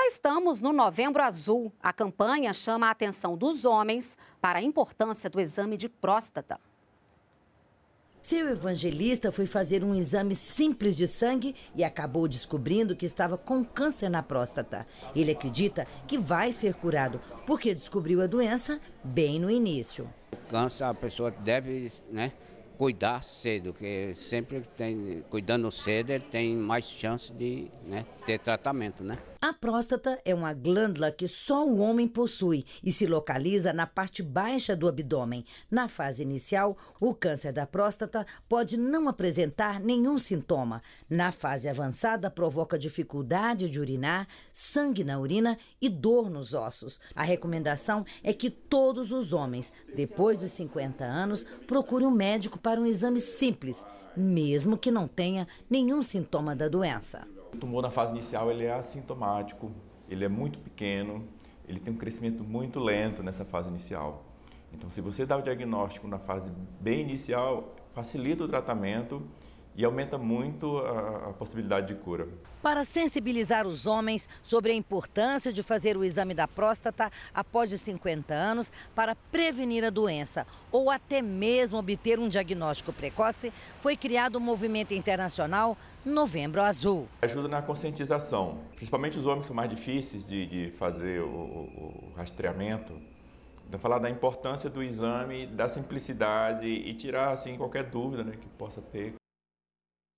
Já estamos no Novembro Azul. A campanha chama a atenção dos homens para a importância do exame de próstata. Seu evangelista foi fazer um exame simples de sangue e acabou descobrindo que estava com câncer na próstata. Ele acredita que vai ser curado, porque descobriu a doença bem no início. O câncer, a pessoa deve né, cuidar cedo, que sempre tem, cuidando cedo ele tem mais chance de né, ter tratamento, né? A próstata é uma glândula que só o homem possui e se localiza na parte baixa do abdômen. Na fase inicial, o câncer da próstata pode não apresentar nenhum sintoma. Na fase avançada, provoca dificuldade de urinar, sangue na urina e dor nos ossos. A recomendação é que todos os homens, depois dos 50 anos, procurem um médico para um exame simples, mesmo que não tenha nenhum sintoma da doença. O tumor na fase inicial ele é assintomático, ele é muito pequeno, ele tem um crescimento muito lento nessa fase inicial. Então, se você dá o diagnóstico na fase bem inicial, facilita o tratamento e aumenta muito a, a, possibilidade de cura. Para sensibilizar os homens sobre a importância de fazer o exame da próstata após os 50 anos para prevenir a doença ou até mesmo obter um diagnóstico precoce, foi criado o um movimento internacional Novembro Azul. Ajuda na conscientização, principalmente os homens que são mais difíceis de, de fazer o, o, o rastreamento. Então, falar da importância do exame, da simplicidade e tirar assim qualquer dúvida né, que possa ter